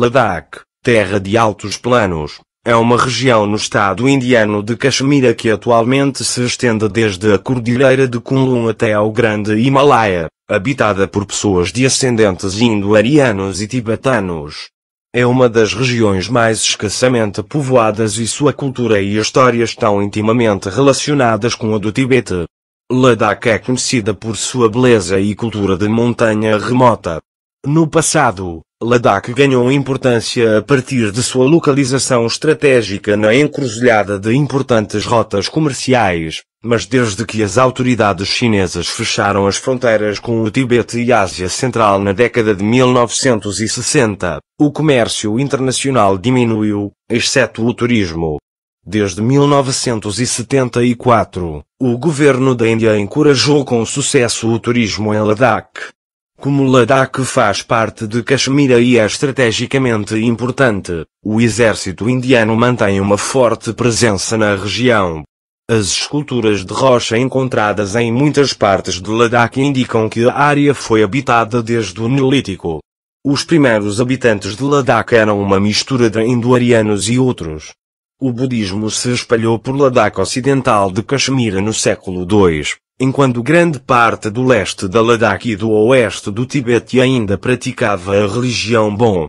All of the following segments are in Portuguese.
Ladakh, terra de altos planos, é uma região no estado indiano de Caxemira que atualmente se estende desde a cordilheira de Kunlun até ao Grande Himalaia, habitada por pessoas de ascendentes indo-arianos e tibetanos. É uma das regiões mais escassamente povoadas e sua cultura e história estão intimamente relacionadas com a do Tibete. Ladakh é conhecida por sua beleza e cultura de montanha remota. No passado, Ladakh ganhou importância a partir de sua localização estratégica na encruzilhada de importantes rotas comerciais, mas desde que as autoridades chinesas fecharam as fronteiras com o Tibete e Ásia Central na década de 1960, o comércio internacional diminuiu, exceto o turismo. Desde 1974, o governo da Índia encorajou com sucesso o turismo em Ladakh como Ladakh faz parte de Kashmir e é estrategicamente importante, o exército indiano mantém uma forte presença na região. As esculturas de rocha encontradas em muitas partes de Ladakh indicam que a área foi habitada desde o Neolítico. Os primeiros habitantes de Ladakh eram uma mistura de indo-arianos e outros. O budismo se espalhou por Ladakh ocidental de Kashmir no século II enquanto grande parte do leste da Ladakh e do oeste do Tibete ainda praticava a religião Bon.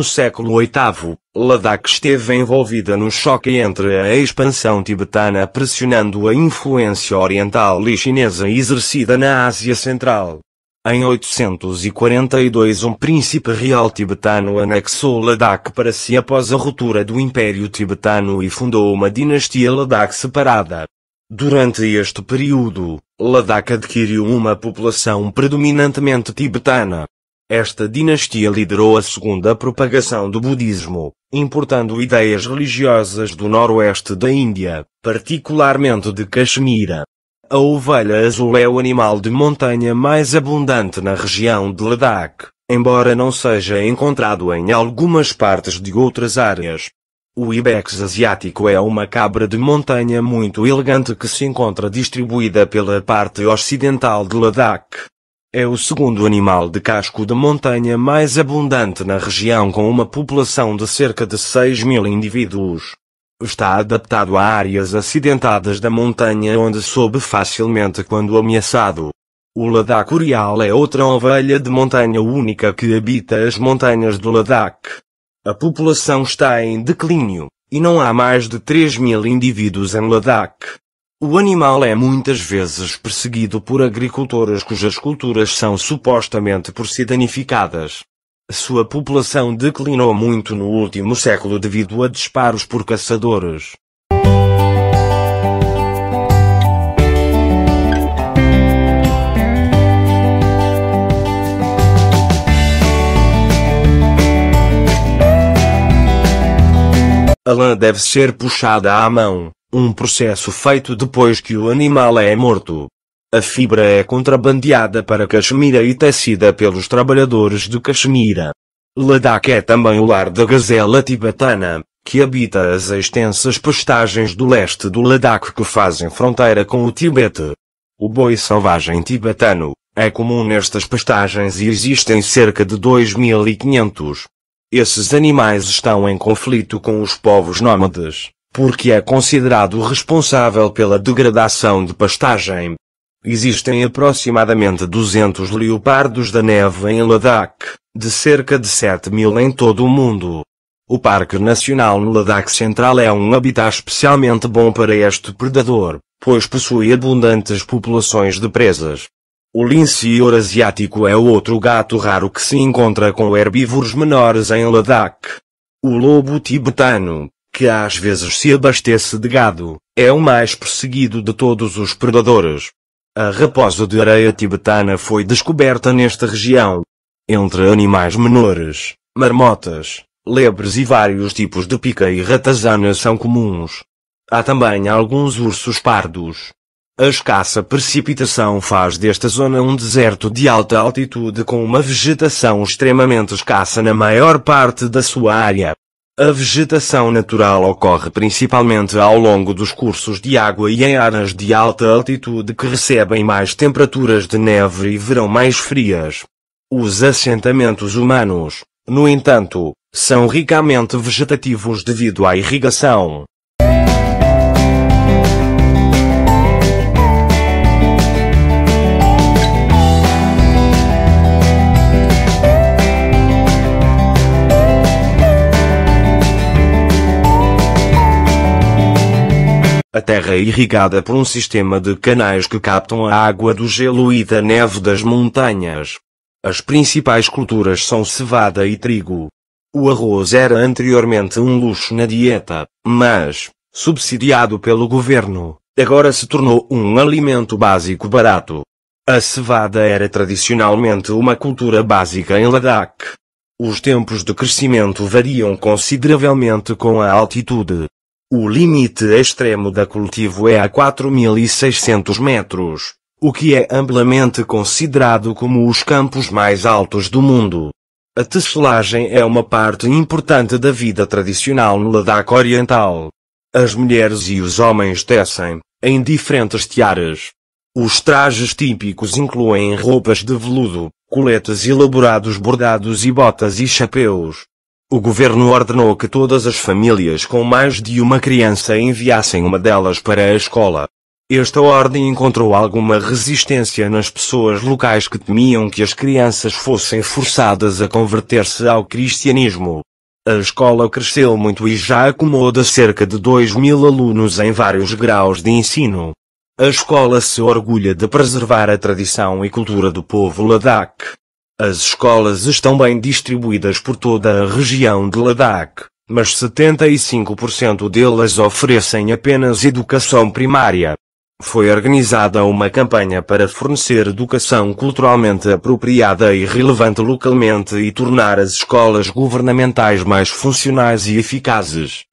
No século VIII, Ladakh esteve envolvida no choque entre a expansão tibetana pressionando a influência oriental e chinesa exercida na Ásia Central. Em 842 um príncipe real tibetano anexou Ladakh para si após a ruptura do Império Tibetano e fundou uma dinastia Ladakh separada. Durante este período, Ladakh adquiriu uma população predominantemente tibetana, esta dinastia liderou a segunda propagação do budismo, importando ideias religiosas do noroeste da Índia, particularmente de Cachemira. A ovelha azul é o animal de montanha mais abundante na região de Ladakh, embora não seja encontrado em algumas partes de outras áreas. O ibex asiático é uma cabra de montanha muito elegante que se encontra distribuída pela parte ocidental de Ladakh, é o segundo animal de casco de montanha mais abundante na região com uma população de cerca de 6 mil indivíduos. Está adaptado a áreas acidentadas da montanha onde sobe facilmente quando ameaçado. O Ladakh Orial é outra ovelha de montanha única que habita as montanhas do Ladakh. A população está em declínio, e não há mais de 3 mil indivíduos em Ladakh. O animal é muitas vezes perseguido por agricultores cujas culturas são supostamente por si danificadas. Sua população declinou muito no último século devido a disparos por caçadores. A lã deve ser puxada à mão um processo feito depois que o animal é morto. A fibra é contrabandeada para Caxemira e tecida pelos trabalhadores de Caxemira. Ladakh é também o lar da gazela tibetana, que habita as extensas pastagens do leste do Ladakh que fazem fronteira com o Tibete. O boi selvagem tibetano é comum nestas pastagens e existem cerca de 2500. Esses animais estão em conflito com os povos nômades porque é considerado responsável pela degradação de pastagem. Existem aproximadamente 200 leopardos da neve em Ladakh, de cerca de 7 mil em todo o mundo. O Parque Nacional no Ladakh Central é um habitat especialmente bom para este predador, pois possui abundantes populações de presas. O lince asiático é outro gato raro que se encontra com herbívoros menores em Ladakh. O lobo tibetano, que às vezes se abastece de gado, é o mais perseguido de todos os predadores. A raposa de areia tibetana foi descoberta nesta região. Entre animais menores, marmotas, lebres e vários tipos de pica e ratazana são comuns. Há também alguns ursos pardos. A escassa precipitação faz desta zona um deserto de alta altitude com uma vegetação extremamente escassa na maior parte da sua área. A vegetação natural ocorre principalmente ao longo dos cursos de água e em áreas de alta altitude que recebem mais temperaturas de neve e verão mais frias. Os assentamentos humanos, no entanto, são ricamente vegetativos devido à irrigação, A terra é irrigada por um sistema de canais que captam a água do gelo e da neve das montanhas. As principais culturas são cevada e trigo. O arroz era anteriormente um luxo na dieta, mas, subsidiado pelo governo, agora se tornou um alimento básico barato. A cevada era tradicionalmente uma cultura básica em Ladakh. Os tempos de crescimento variam consideravelmente com a altitude, o limite extremo da cultivo é a 4.600 metros, o que é amplamente considerado como os campos mais altos do mundo. A tecelagem é uma parte importante da vida tradicional no Ladakh Oriental. As mulheres e os homens tecem, em diferentes tiaras. Os trajes típicos incluem roupas de veludo, coletas elaborados bordados e botas e chapéus, o governo ordenou que todas as famílias com mais de uma criança enviassem uma delas para a escola. Esta ordem encontrou alguma resistência nas pessoas locais que temiam que as crianças fossem forçadas a converter-se ao cristianismo. A escola cresceu muito e já acomoda cerca de 2 mil alunos em vários graus de ensino. A escola se orgulha de preservar a tradição e cultura do povo Ladakh. As escolas estão bem distribuídas por toda a região de Ladakh, mas 75% delas oferecem apenas educação primária. Foi organizada uma campanha para fornecer educação culturalmente apropriada e relevante localmente e tornar as escolas governamentais mais funcionais e eficazes.